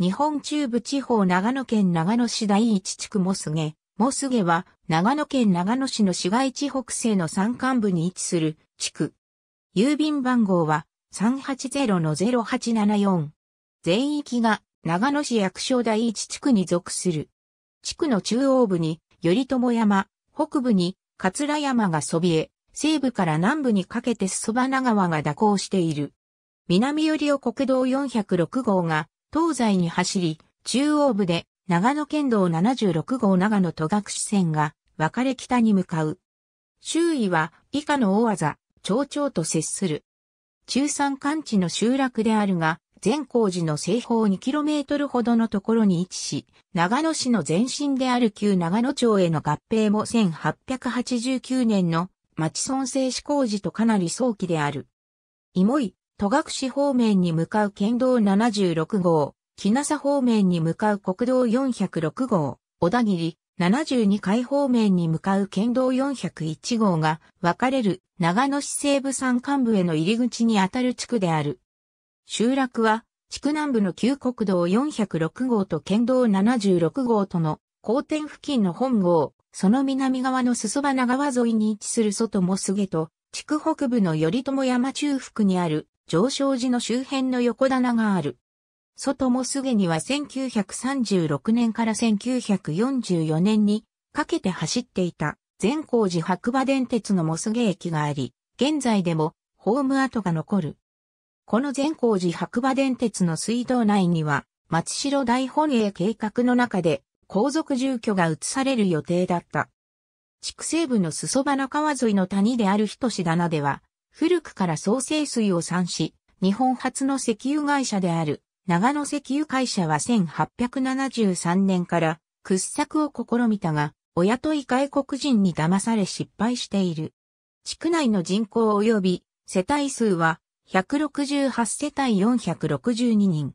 日本中部地方長野県長野市第一地区モスゲ。モスゲは長野県長野市の市街地北西の山間部に位置する地区。郵便番号は380-0874。全域が長野市役所第一地区に属する。地区の中央部に頼朝山、北部に桂山がそびえ、西部から南部にかけて裾花川が蛇行している。南寄りを国道406号が東西に走り、中央部で長野県道76号長野戸隠線が分かれ北に向かう。周囲は以下の大技、町長と接する。中山間地の集落であるが、善光寺の西方 2km ほどのところに位置し、長野市の前身である旧長野町への合併も1889年の町村制市工事とかなり早期である。芋モ戸隠方面に向かう県道76号、木笠方面に向かう国道406号、小田切、72階方面に向かう県道401号が分かれる長野市西部山間部への入り口にあたる地区である。集落は地区南部の旧国道406号と県道76号との交点付近の本郷、その南側の裾花川沿いに位置する外もすげと、地区北部の頼朝山中腹にある上昇寺の周辺の横棚がある。外もすげには1936年から1944年にかけて走っていた善光寺白馬電鉄のモスゲ駅があり、現在でもホーム跡が残る。この善光寺白馬電鉄の水道内には松城大本営計画の中で皇族住居が移される予定だった。畜生西部の裾花川沿いの谷である人志棚では、古くから創生水を産し、日本初の石油会社である長野石油会社は1873年から掘削を試みたが、お雇い外国人に騙され失敗している。地区内の人口及び世帯数は168世帯462人。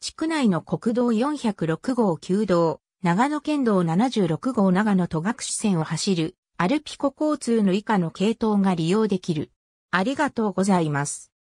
地区内の国道406号9道、長野県道76号長野戸支線を走るアルピコ交通の以下の系統が利用できる。ありがとうございます。